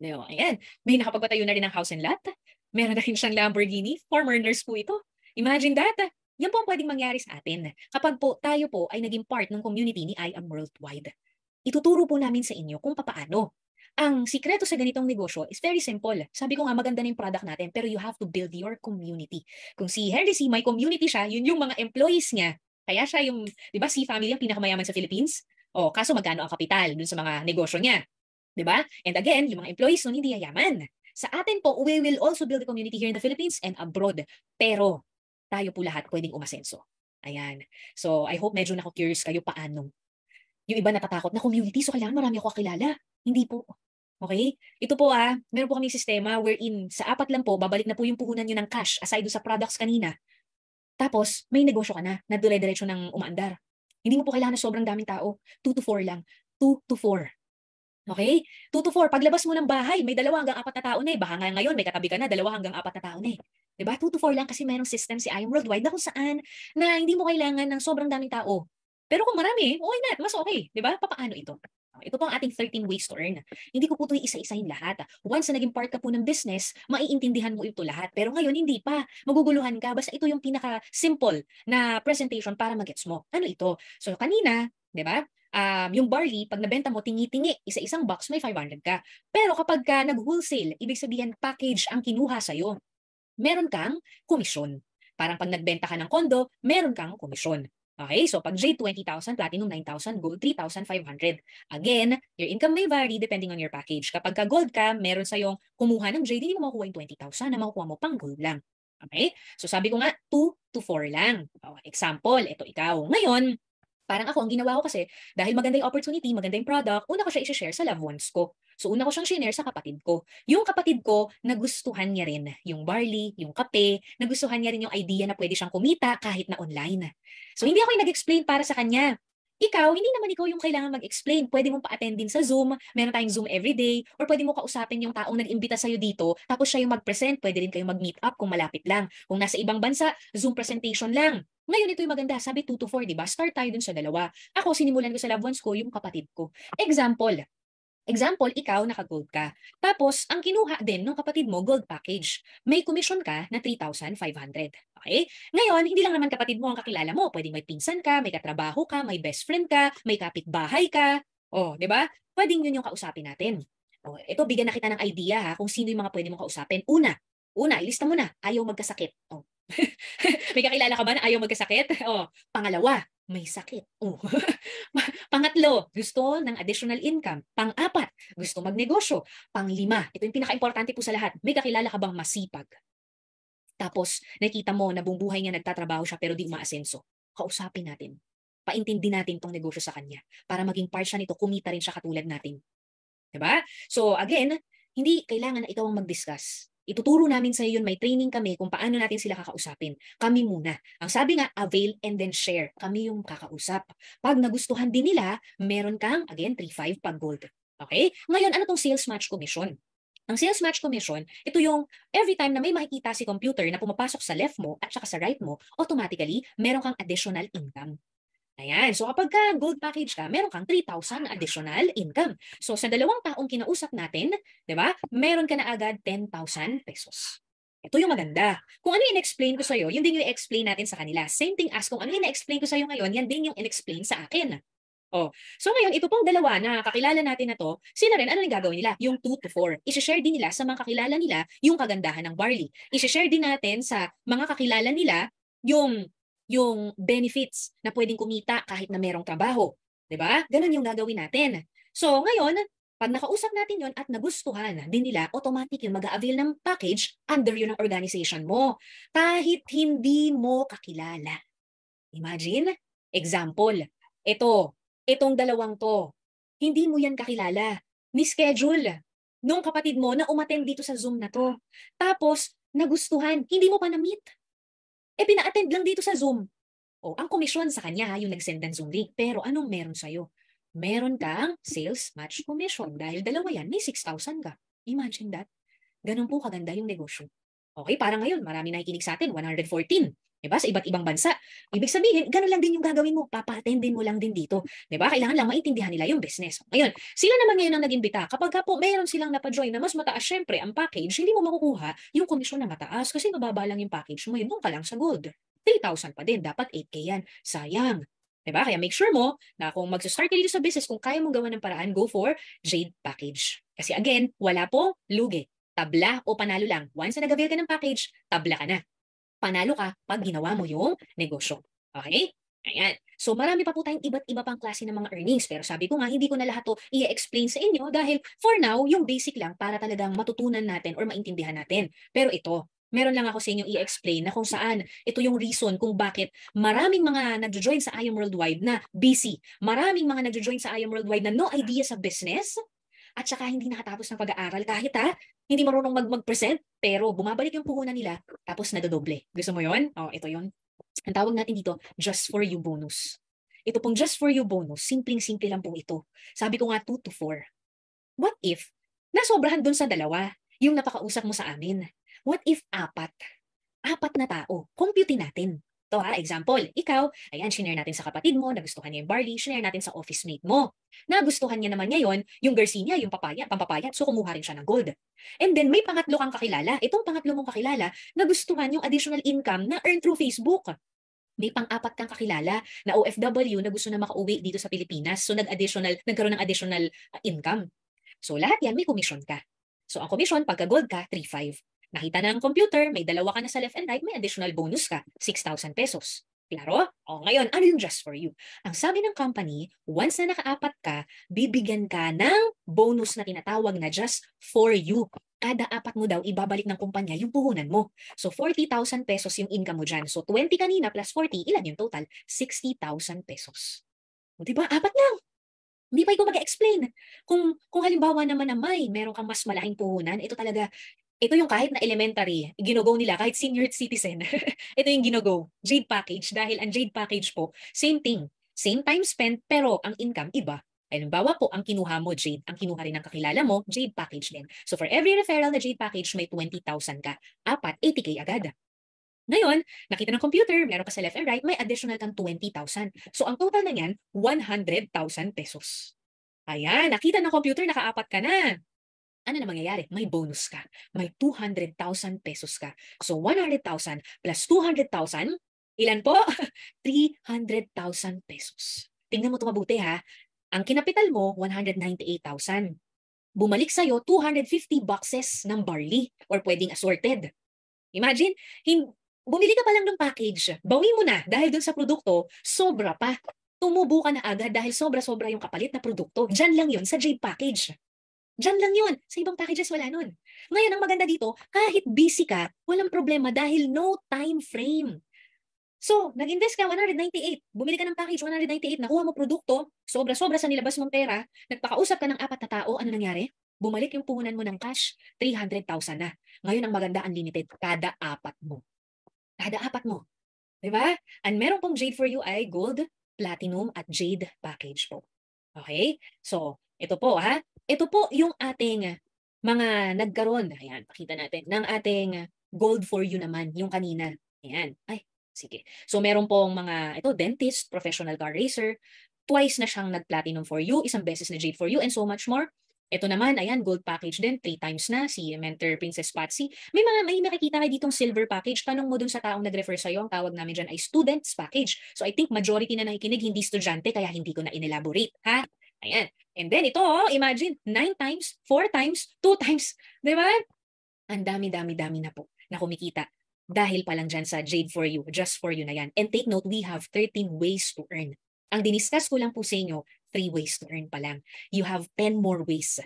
No, ayan. May nakapagpatayo na rin ng house and lot. Meron na rin siyang Lamborghini. Former nurse po ito. Imagine that. Yan po ang pwedeng mangyari sa atin kapag po tayo po ay naging part ng community ni I Am Worldwide. Ituturo po namin sa inyo kung papaano. Ang sikreto sa ganitong negosyo is very simple. Sabi ko nga maganda na yung product natin pero you have to build your community. Kung si Henry C, may community siya, yun yung mga employees niya. Kaya siya yung, di ba, si family ang pinakamayaman sa Philippines? O, oh, kaso magkano ang kapital dun sa mga negosyo niya? 'di ba? And again, yung mga employees nun hindi yaman. Sa atin po, we will also build a community here in the Philippines and abroad. Pero tayo po lahat pwedeng umasenso. Ayan. So, I hope medyo nako curious kayo paano. Yung iba natatakot na community, so kailangan marami ako kakilala. Hindi po. Okay? Ito po ah, meron po kaming sistema wherein sa apat lang po, babalik na po yung puhunan nyo ng cash aside sa products kanina. Tapos, may negosyo ka na na dire-diretso ng umaandar. Hindi mo po kailangan na sobrang daming tao. 2 to 4 lang. 2 to 4. Okay? 2 to 4. Paglabas mo ng bahay, may dalawa hanggang apat na tao na eh. Baka nga ngayon, may katabi ka na, dalawa hanggang apat na tao na eh. Diba? 2 to 4 lang kasi mayroong system si IAM Worldwide na kung saan na hindi mo kailangan ng sobrang daming tao. Pero kung marami, why not? Mas okay. Diba? Papaano ito? Ito po ang ating 13 ways to earn. Hindi ko po ito isa-isahin lahat. Once na naging part ka po ng business, maiintindihan mo ito lahat. Pero ngayon, hindi pa. Maguguluhan ka. Basta ito yung pinaka-simple na presentation para magets mo. Ano ito? So kanina, di ba? um, yung barley, pag nabenta mo, tingi-tingi, isa-isang box, may 500 ka. Pero kapag ka nag-wholesale, ibig sabihin package ang kinuha sa'yo. Meron kang komisyon. Parang pag nagbenta ka ng kondo, meron kang komisyon. Okay, so pag J, 20,000, Platinum, 9,000, Gold, 3,500. Again, your income may vary depending on your package. Kapag ka Gold ka, meron sa yung kumuha ng J, hindi mo makukuha yung 20,000 na makukuha mo pang Gold lang. Okay? So sabi ko nga, 2 to 4 lang. Oh, example, ito ikaw. Ngayon, Parang ako, ang ginawa ko kasi, dahil maganda yung opportunity, maganda yung product, una ko siya isi-share sa loved ones ko. So una ko siyang shinare sa kapatid ko. Yung kapatid ko, nagustuhan niya rin yung barley, yung kape, nagustuhan niya rin yung idea na pwede siyang kumita kahit na online. So hindi ako yung nag-explain para sa kanya ikaw, hindi naman ikaw yung kailangan mag-explain. Pwede mong pa-attend din sa Zoom, meron tayong Zoom every day. or pwede mo kausapin yung taong nag-imbita sa'yo dito, tapos siya yung mag-present, pwede rin kayong mag-meet up kung malapit lang. Kung nasa ibang bansa, Zoom presentation lang. Ngayon, ito yung maganda. Sabi 2 to 4, di ba? Start tayo dun sa dalawa. Ako, sinimulan ko sa loved ones ko, yung kapatid ko. Example, Example, ikaw naka-gold ka. Tapos, ang kinuha din ng kapatid mo, gold package. May commission ka na 3,500. Okay? Ngayon, hindi lang naman kapatid mo ang kakilala mo. Pwede may pinsan ka, may katrabaho ka, may best friend ka, may kapitbahay ka. O, oh, di ba? Pwede yun yung kausapin natin. oh, ito, bigyan na kita ng idea ha, kung sino yung mga pwede mong kausapin. Una, una, ilista mo na, ayaw magkasakit. oh. [LAUGHS] may kakilala ka ba na ayaw magkasakit? oh. pangalawa, may sakit. Oh. [LAUGHS] Pangatlo, gusto ng additional income. Pang-apat, gusto magnegosyo. Pang-lima, ito yung pinaka-importante po sa lahat, may kakilala ka bang masipag? Tapos, nakita mo na buong buhay niya nagtatrabaho siya pero di umaasenso. Kausapin natin. Paintindi natin tong negosyo sa kanya para maging part siya nito, kumita rin siya katulad natin. Diba? So again, hindi kailangan na ikaw ang mag-discuss. Ituturo namin sa iyo yun, may training kami kung paano natin sila kakausapin. Kami muna. Ang sabi nga, avail and then share. Kami yung kakausap. Pag nagustuhan din nila, meron kang, again, 3-5 pag gold. Okay? Ngayon, ano tong sales match commission? Ang sales match commission, ito yung every time na may makikita si computer na pumapasok sa left mo at saka sa right mo, automatically, meron kang additional income. Ayan. So kapag ka gold package ka, meron kang 3,000 additional income. So sa dalawang taong kinausap natin, 'di ba? Meron ka na agad 10,000 pesos. Ito yung maganda. Kung ano yung explain ko sa'yo, yun din yung explain natin sa kanila. Same thing as kung ano yung explain ko sa'yo ngayon, yan din yung in-explain sa akin. Oh. So ngayon, ito pong dalawa na kakilala natin na to, sila rin, ano yung gagawin nila? Yung 2 to 4. Isishare din nila sa mga kakilala nila yung kagandahan ng barley. Isishare din natin sa mga kakilala nila yung yung benefits na pwedeng kumita kahit na merong trabaho. 'Di ba? Ganun yung gagawin natin. So ngayon, pag nakausap natin yon at nagustuhan din nila, automatic yung mag-avail ng package under yun ng organization mo. Kahit hindi mo kakilala. Imagine, example, ito, itong dalawang to, hindi mo yan kakilala. Ni-schedule nung kapatid mo na umaten dito sa Zoom na to. Tapos, nagustuhan, hindi mo pa na-meet. Eh, pina-attend lang dito sa Zoom. O, oh, ang komisyon sa kanya, yung nag-send ng Zoom link. Pero anong meron sa'yo? Meron kang sales match commission. Dahil dalawa yan, may 6,000 ka. Imagine that. Ganun po kaganda yung negosyo. Okay, para ngayon, marami nakikinig sa atin, 114. 'di ba? Sa iba't ibang bansa. Ibig sabihin, ganun lang din yung gagawin mo. Papatendin mo lang din dito. 'Di ba? Kailangan lang maintindihan nila yung business. Ngayon, sila naman ngayon ang nagimbita. Kapag ka po mayroon silang napajoin na mas mataas syempre ang package, hindi mo makukuha yung komisyon na mataas kasi mababa lang yung package mo. Doon ka lang sa gold. 3,000 pa din. Dapat 8K yan. Sayang. Diba? Kaya make sure mo na kung mag-start ka dito sa business, kung kaya mong gawa ng paraan, go for Jade Package. Kasi again, wala po lugi. Tabla o panalo lang. Once na nag ka ng package, tabla ka na. Panalo ka pag ginawa mo yung negosyo. Okay? Ayan. So marami pa po tayong iba't iba pang klase ng mga earnings. Pero sabi ko nga, hindi ko na lahat to i-explain sa inyo dahil for now, yung basic lang para talagang matutunan natin or maintindihan natin. Pero ito, meron lang ako sa inyo i-explain na kung saan ito yung reason kung bakit maraming mga nagjo-join sa IAM Worldwide na busy. Maraming mga nagjo-join sa IAM Worldwide na no idea sa business at saka hindi nakatapos ng pag-aaral kahit ha, ah, hindi marunong mag- mag-present, pero bumabalik yung puhunan nila, tapos nadodoble. Gusto mo yon? oh, ito yon. Ang tawag natin dito, just for you bonus. Ito pong just for you bonus, simpleng-simple lang po ito. Sabi ko nga 2 to 4. What if, nasobrahan dun sa dalawa, yung napakausap mo sa amin? What if apat? Apat na tao, compute natin to ha, example, ikaw, ayan, shinare natin sa kapatid mo, nagustuhan niya yung barley, shinare natin sa office mate mo. Nagustuhan niya naman ngayon yung Garcinia, yung papaya, pampapaya, so kumuha rin siya ng gold. And then may pangatlo kang kakilala. Itong pangatlo mong kakilala, nagustuhan yung additional income na earned through Facebook. May pang-apat kang kakilala na OFW na gusto na makauwi dito sa Pilipinas. So nag-additional, nagkaroon ng additional ah, income. So lahat yan, may commission ka. So ang commission, pagka gold ka, 3.5. Nakita na ng computer, may dalawa ka na sa left and right, may additional bonus ka, 6,000 pesos. Klaro? O ngayon, ano yung just for you? Ang sabi ng company, once na nakaapat ka, bibigyan ka ng bonus na tinatawag na just for you. Kada apat mo daw, ibabalik ng kumpanya yung puhunan mo. So 40,000 pesos yung income mo dyan. So 20 kanina plus 40, ilan yung total? 60,000 pesos. O diba? Apat lang. Hindi pa ko mag-explain. Kung, kung halimbawa naman na may, meron kang mas malaking puhunan, ito talaga ito yung kahit na elementary, ginogo nila, kahit senior citizen, [LAUGHS] ito yung ginogo, Jade Package. Dahil ang Jade Package po, same thing, same time spent, pero ang income iba. Halimbawa po, ang kinuha mo, Jade, ang kinuha rin ng kakilala mo, Jade Package din. So for every referral na Jade Package, may 20,000 ka. Apat, 80K agad. Ngayon, nakita ng computer, meron ka sa left and right, may additional kang 20,000. So ang total na yan, 100,000 pesos. Ayan, nakita ng computer, nakaapat ka na ano na mangyayari? May bonus ka. May 200,000 pesos ka. So 100,000 plus 200,000, ilan po? 300,000 [LAUGHS] pesos. Tingnan mo ito mabuti ha. Ang kinapital mo, 198,000. Bumalik sa'yo, 250 boxes ng barley or pwedeng assorted. Imagine, hin- bumili ka pa lang ng package, bawi mo na dahil dun sa produkto, sobra pa. Tumubo ka na agad dahil sobra-sobra yung kapalit na produkto. Diyan lang yon sa J package. Diyan lang yun. Sa ibang packages, wala nun. Ngayon, ang maganda dito, kahit busy ka, walang problema dahil no time frame. So, nag-invest ka 198, bumili ka ng package 198, nakuha mo produkto, sobra-sobra sa nilabas mong pera, nagpakausap ka ng apat na tao, ano nangyari? Bumalik yung puhunan mo ng cash, 300,000 na. Ngayon ang maganda, unlimited, kada apat mo. Kada apat mo. ba? Diba? And meron pong Jade for you ay gold, platinum, at jade package po. Okay? So, ito po ha, ito po yung ating mga nagkaroon, ayan, pakita natin, ng ating gold for you naman, yung kanina. Ayan, ay, sige. So meron pong mga, ito, dentist, professional car racer, twice na siyang nag-platinum for you, isang beses na jade for you, and so much more. Ito naman, ayan, gold package din, three times na, si Mentor Princess Patsy. May mga, may makikita kayo ditong silver package. Tanong mo dun sa taong nag-refer sa'yo, ang tawag namin dyan ay students package. So I think majority na nakikinig, hindi estudyante, kaya hindi ko na inelaborate, ha? Ayan. And then ito, oh, imagine, 9 times, 4 times, 2 times. [LAUGHS] Di ba? Ang dami-dami-dami na po na kumikita dahil pa lang dyan sa Jade for You, Just for You na yan. And take note, we have 13 ways to earn. Ang diniscuss ko lang po sa inyo, 3 ways to earn pa lang. You have 10 more ways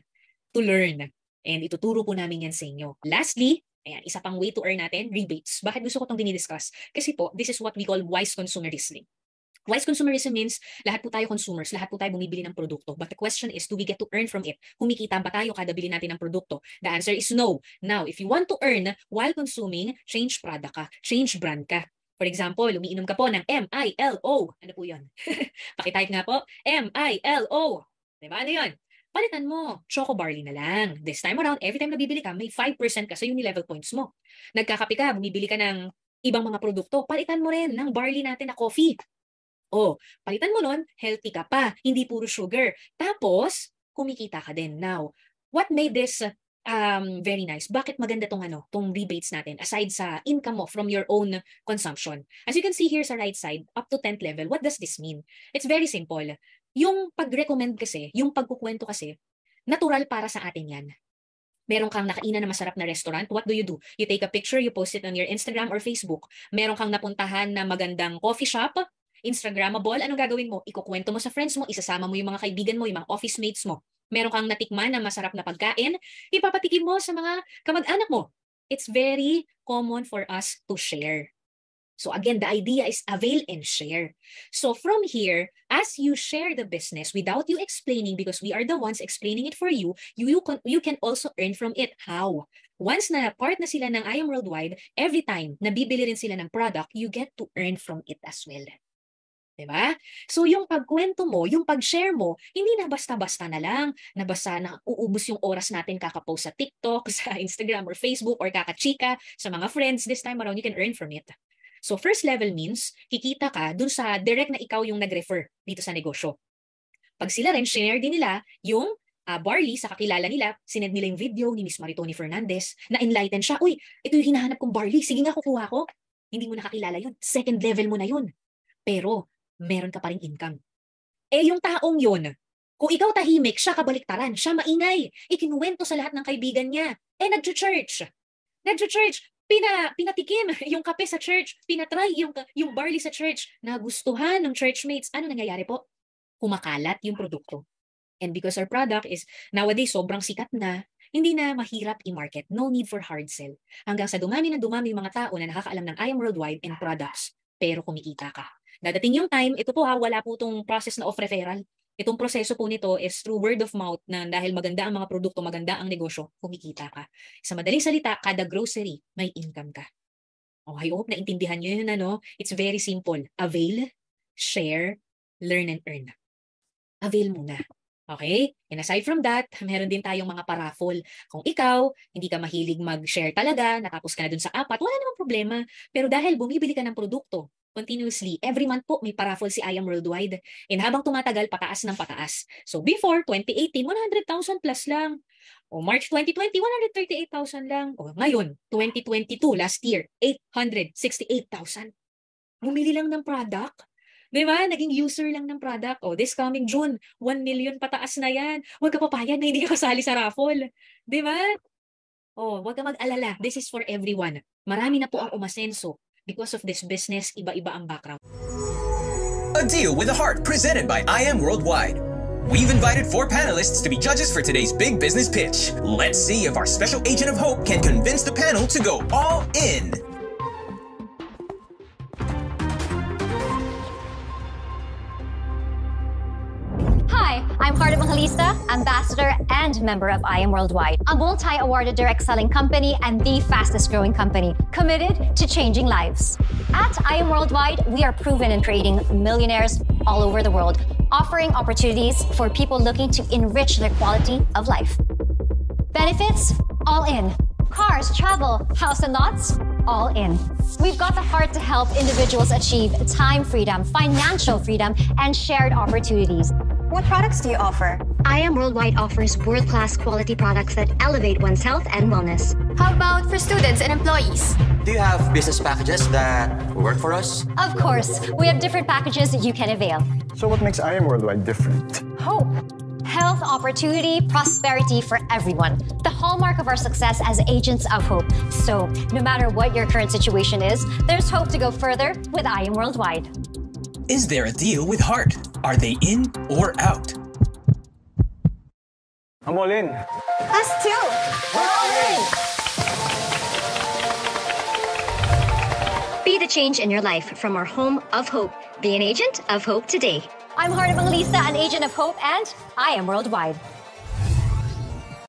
to learn. And ituturo po namin yan sa inyo. Lastly, ayan, isa pang way to earn natin, rebates. Bakit gusto ko itong dinidiscuss? Kasi po, this is what we call wise consumer listening. Wise consumerism means lahat po tayo consumers, lahat po tayo bumibili ng produkto. But the question is, do we get to earn from it? Kumikita ba tayo kada bili natin ng produkto? The answer is no. Now, if you want to earn while consuming, change product ka, change brand ka. For example, umiinom ka po ng M-I-L-O. Ano po yun? [LAUGHS] Pakitype nga po, M-I-L-O. Diba? Ano yun? palitan mo, choco barley na lang. This time around, every time na bibili ka, may 5% ka sa so level points mo. Nagkakape ka, bumibili ka ng ibang mga produkto, palitan mo rin ng barley natin na coffee. Oo. Palitan mo nun, healthy ka pa. Hindi puro sugar. Tapos, kumikita ka din. Now, what made this um, very nice. Bakit maganda tong ano, tong rebates natin aside sa income mo from your own consumption. As you can see here sa right side, up to 10th level, what does this mean? It's very simple. Yung pag-recommend kasi, yung pagkukwento kasi, natural para sa atin yan. Meron kang nakainan na masarap na restaurant, what do you do? You take a picture, you post it on your Instagram or Facebook. Meron kang napuntahan na magandang coffee shop, Instagrammable, anong gagawin mo? Ikukwento mo sa friends mo, isasama mo yung mga kaibigan mo, yung mga office mates mo. Meron kang natikman na masarap na pagkain, ipapatikim mo sa mga kamag-anak mo. It's very common for us to share. So again, the idea is avail and share. So from here, as you share the business without you explaining, because we are the ones explaining it for you, you, you, can, you can also earn from it. How? Once na part na sila ng I Am Worldwide, every time na bibili rin sila ng product, you get to earn from it as well. 'di ba? So yung pagkwento mo, yung pag-share mo, hindi na basta-basta na lang, na basta na uubos yung oras natin kakapost sa TikTok, [LAUGHS] sa Instagram or Facebook or kakachika sa mga friends this time around you can earn from it. So first level means kikita ka dun sa direct na ikaw yung nag-refer dito sa negosyo. Pag sila rin, share din nila yung uh, Barley sa kakilala nila, sinend nila yung video ni Miss Maritoni Fernandez, na enlighten siya, uy, ito yung hinahanap kong Barley, sige nga kukuha ko. Hindi mo nakakilala yun. Second level mo na yun. Pero meron ka pa rin income. Eh yung taong yun, kung ikaw tahimik, siya kabaliktaran, siya maingay, ikinuwento sa lahat ng kaibigan niya. Eh nagjo-church. Nagjo-church, pina, pinatikim [LAUGHS] yung kape sa church, pinatry yung, yung barley sa church, nagustuhan ng churchmates, ano nangyayari po? Kumakalat yung produkto. And because our product is nowadays sobrang sikat na, hindi na mahirap i-market. No need for hard sell. Hanggang sa dumami na dumami yung mga tao na nakakaalam ng IAM Worldwide and products, pero kumikita ka. Dadating yung time, ito po ha, wala po itong process na off-referral. Itong proseso po nito is through word of mouth na dahil maganda ang mga produkto, maganda ang negosyo, kumikita ka. Sa madaling salita, kada grocery, may income ka. Oh, I hope naintindihan nyo yun, ano? It's very simple. Avail, share, learn and earn. Avail muna. Okay? And aside from that, meron din tayong mga paraffol. Kung ikaw, hindi ka mahilig mag-share talaga, natapos ka na dun sa apat, wala namang problema. Pero dahil bumibili ka ng produkto, continuously. Every month po, may paraffle si IAM Worldwide. And habang tumatagal, pataas ng pataas. So before, 2018, 100,000 plus lang. O March 2020, 138,000 lang. O ngayon, 2022, last year, 868,000. Bumili lang ng product. Di ba? Naging user lang ng product. O, this coming June, 1 million pataas na yan. Huwag ka papayag na hindi ka kasali sa raffle. Di ba? O, huwag ka mag-alala. This is for everyone. Marami na po ang umasenso because of this business, iba-iba ang background. A Deal with a Heart presented by I Am Worldwide. We've invited four panelists to be judges for today's big business pitch. Let's see if our special agent of hope can convince the panel to go all in. Eduardo Evangelista, ambassador and member of I Am Worldwide, a multi awarded direct selling company and the fastest growing company, committed to changing lives. At I Am Worldwide, we are proven in creating millionaires all over the world, offering opportunities for people looking to enrich their quality of life. Benefits? All in. Cars, travel, house, and lots? all in. We've got the heart to help individuals achieve time freedom, financial freedom, and shared opportunities. What products do you offer? I Am Worldwide offers world-class quality products that elevate one's health and wellness. How about for students and employees? Do you have business packages that work for us? Of course. We have different packages that you can avail. So what makes I Am Worldwide different? Hope. Health, opportunity, prosperity for everyone. The hallmark of our success as agents of hope. So, no matter what your current situation is, there's hope to go further with I Am Worldwide. Is there a deal with Heart? Are they in or out? I'm all in. Us too. We're all in. Be the change in your life from our home of hope. Be an agent of hope today. I'm Heart of Lisa, an agent of hope, and I am worldwide.